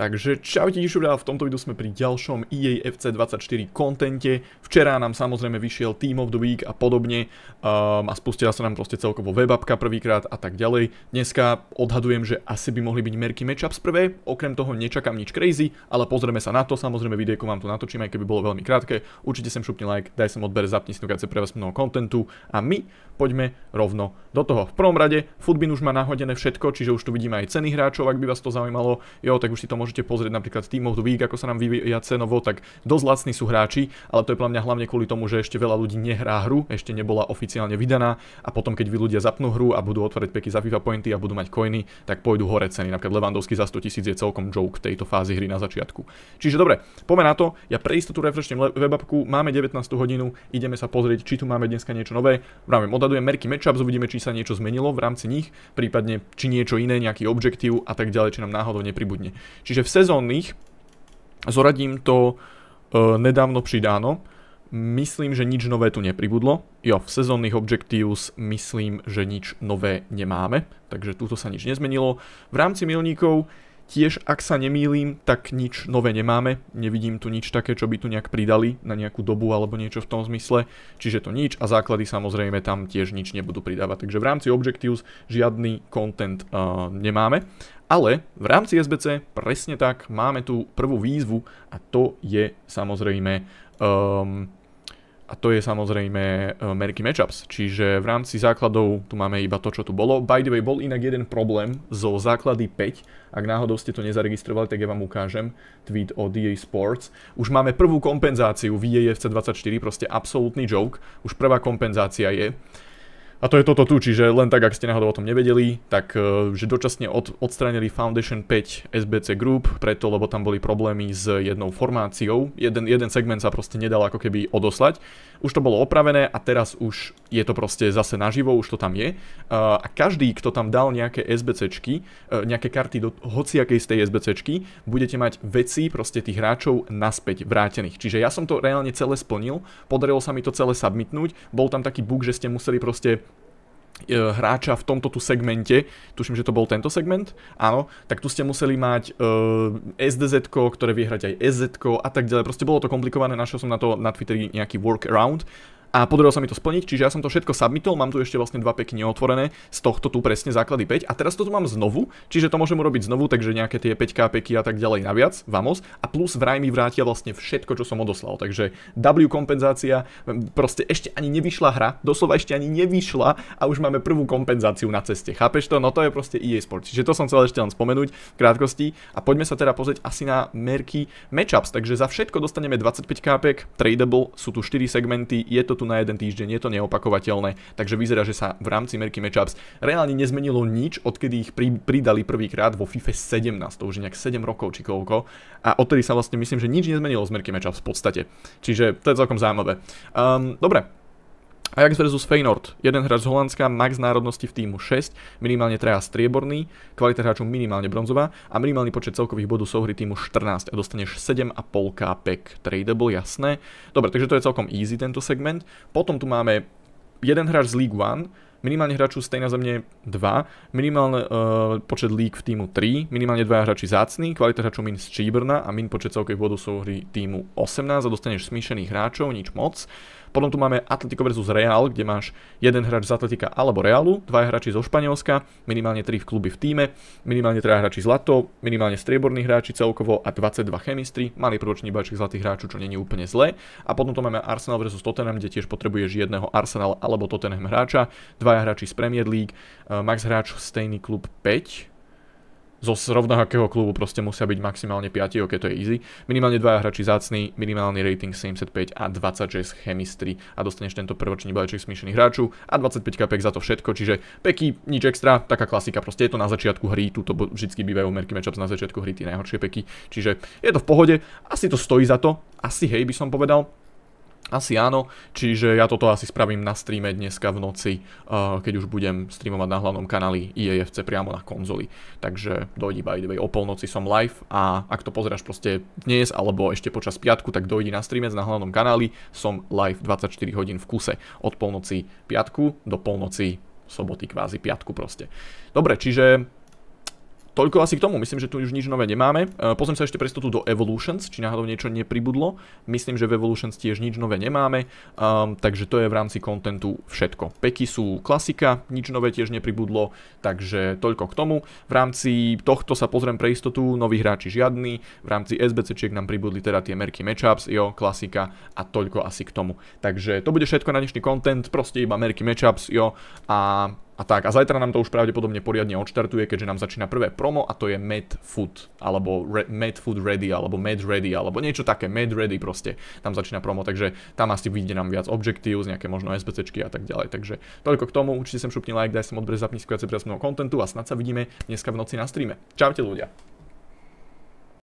Takže čaute Dišuda, v tomto videu sme pri ďalšom EA FC24 kontente. Včera nám samozrejme vyšiel Team of the Week a podobne um, a spustila sa nám proste celkovo webapka prvýkrát a tak ďalej. Dneska odhadujem, že asi by mohli byť merky matchups prvé, okrem toho nečakám nič crazy, ale pozrieme sa na to, samozrejme videjko vám to natočím, aj keby bolo veľmi krátke. Určite sem šupni like, daj sem odber, zapni si pre vás mnoho kontentu a my poďme rovno do toho. V prvom rade, Foodbin už má nahodené všetko, čiže už tu vidíme aj ceny hráčov, ak by vás to zaujímalo. Jo, tak už si to môžete môžete pozrieť napríklad Team of the Week, ako sa nám vyvíja cenovo, tak dosť lacní sú hráči, ale to je pre mňa hlavne kvôli tomu, že ešte veľa ľudí nehrá hru, ešte nebola oficiálne vydaná a potom keď vy ľudia zapnú hru a budú otvárať peky za FIFA pointy a budú mať coiny, tak pôjdu hore ceny. Napríklad Levandovský za 100 tisíc je celkom joke v tejto fázi hry na začiatku. Čiže dobre, poďme na to, ja pre istotu refreshnem webapku, máme 19 hodinu, ideme sa pozrieť, či tu máme dneska niečo nové. Vravím, odhadujem merky matchups, uvidíme, či sa niečo zmenilo v rámci nich, prípadne či niečo iné, nejaký objektív a tak ďalej, či nám náhodou nepribudne. Čiže v sezónnych zoradím to e, nedávno pridáno. Myslím, že nič nové tu nepribudlo. Jo, v sezónnych Objectives myslím, že nič nové nemáme, takže túto sa nič nezmenilo. V rámci milníkov tiež, ak sa nemýlim, tak nič nové nemáme. Nevidím tu nič také, čo by tu nejak pridali na nejakú dobu alebo niečo v tom zmysle. Čiže to nič a základy samozrejme tam tiež nič nebudú pridávať. Takže v rámci Objectives žiadny content uh, nemáme. Ale v rámci SBC presne tak máme tú prvú výzvu a to je samozrejme um, a to je samozrejme e, merky matchups. Čiže v rámci základov tu máme iba to, čo tu bolo. By the way, bol inak jeden problém zo základy 5. Ak náhodou ste to nezaregistrovali, tak ja vám ukážem tweet od EA Sports. Už máme prvú kompenzáciu v EAFC24, proste absolútny joke. Už prvá kompenzácia je. A to je toto tu, čiže len tak, ak ste náhodou o tom nevedeli, tak e, že dočasne od, odstránili Foundation 5 SBC Group, preto lebo tam boli problémy s jednou formáciou, jeden, jeden segment sa proste nedal ako keby odoslať. Už to bolo opravené a teraz už je to proste zase naživo, už to tam je. E, a každý, kto tam dal nejaké SBCčky, e, nejaké karty do hociakej z tej SBCčky, budete mať veci proste tých hráčov naspäť vrátených. Čiže ja som to reálne celé splnil, podarilo sa mi to celé submitnúť, bol tam taký bug, že ste museli proste E, hráča v tomto tu segmente, tuším, že to bol tento segment, áno, tak tu ste museli mať e, SDZ, ktoré vie hrať aj SZ a tak ďalej. Proste bolo to komplikované, našiel som na to na Twitteri nejaký workaround, a podarilo sa mi to splniť, čiže ja som to všetko submitol, mám tu ešte vlastne dva pekne otvorené, z tohto tu presne základy 5 a teraz to tu mám znovu, čiže to môžem urobiť znovu, takže nejaké tie 5K peky a tak ďalej naviac, vamos, a plus vraj mi vrátia vlastne všetko, čo som odoslal, takže W kompenzácia, proste ešte ani nevyšla hra, doslova ešte ani nevyšla a už máme prvú kompenzáciu na ceste, chápeš to? No to je proste EA Sports, čiže to som chcel ešte len spomenúť v krátkosti a poďme sa teda pozrieť asi na merky matchups, takže za všetko dostaneme 25 kápek, tradable, sú tu 4 segmenty, je to tu na jeden týždeň, je to neopakovateľné, takže vyzerá, že sa v rámci merky matchups reálne nezmenilo nič, odkedy ich pri, pridali prvýkrát vo FIFA 17, to už je nejak 7 rokov či koľko, a odtedy sa vlastne myslím, že nič nezmenilo z merky matchups v podstate. Čiže to je celkom zaujímavé. Um, dobre, Ajax vs Feyenoord. Jeden hráč z Holandska, max národnosti v týmu 6, minimálne treja strieborný, kvalita hráčov minimálne bronzová a minimálny počet celkových bodov hry týmu 14 a dostaneš 7,5 kapek tradable, jasné. Dobre, takže to je celkom easy tento segment. Potom tu máme jeden hráč z League 1, minimálne hráčov z tej na zemne 2, minimálny uh, eh, počet League v týmu 3, minimálne 2 hráči zácný, kvalita hráčov min Číbrna a min počet celkových bodov hry týmu 18 a dostaneš smíšených hráčov, nič moc. Potom tu máme Atletico vs Real, kde máš jeden hráč z Atletika alebo Realu, dva hráči zo Španielska, minimálne 3 v kluby v týme, minimálne 3 hráči zlato, minimálne strieborní hráči celkovo a 22 chemistry, malý prvočný balíček zlatých hráčov, čo není úplne zlé. A potom tu máme Arsenal vs Tottenham, kde tiež potrebuješ jedného Arsenal alebo Tottenham hráča, dva hráči z Premier League, eh, max hráč stejný klub 5, zo rovnakého klubu proste musia byť maximálne 5, ok, to je easy. Minimálne dvaja hráči zácný, minimálny rating 75 a 26 chemistry a dostaneš tento prvočný balíček smíšených hráčov a 25 kapek za to všetko, čiže peky, nič extra, taká klasika, proste je to na začiatku hry, tuto vždy bývajú merky matchups na začiatku hry tie najhoršie peky, čiže je to v pohode, asi to stojí za to, asi hej by som povedal, asi áno, čiže ja toto asi spravím na streame dneska v noci, eh, keď už budem streamovať na hlavnom kanáli IEFC priamo na konzoli. Takže dojdi by the way, o polnoci som live a ak to pozeráš proste dnes alebo ešte počas piatku, tak dojdi na streamec na hlavnom kanáli, som live 24 hodín v kuse od polnoci piatku do polnoci soboty, kvázi piatku proste. Dobre, čiže toľko asi k tomu, myslím, že tu už nič nové nemáme. E, pozriem sa ešte prestotu do Evolutions, či náhodou niečo nepribudlo. Myslím, že v Evolutions tiež nič nové nemáme, um, takže to je v rámci kontentu všetko. Peky sú klasika, nič nové tiež nepribudlo, takže toľko k tomu. V rámci tohto sa pozriem pre istotu, noví hráči žiadny, v rámci SBCčiek nám pribudli teda tie merky matchups, jo, klasika a toľko asi k tomu. Takže to bude všetko na dnešný kontent, proste iba merky matchups, jo, a a tak. A zajtra nám to už pravdepodobne poriadne odštartuje, keďže nám začína prvé promo a to je Mad Food, alebo re, Mad Food Ready, alebo Mad Ready, alebo niečo také, Mad Ready proste. Tam začína promo, takže tam asi vyjde nám viac objektív, nejaké možno SBCčky a tak ďalej. Takže toľko k tomu, určite sem šupni like, daj sem odbrez, zapni skviace viac kontentu a snad sa vidíme dneska v noci na streame. Čaute ľudia.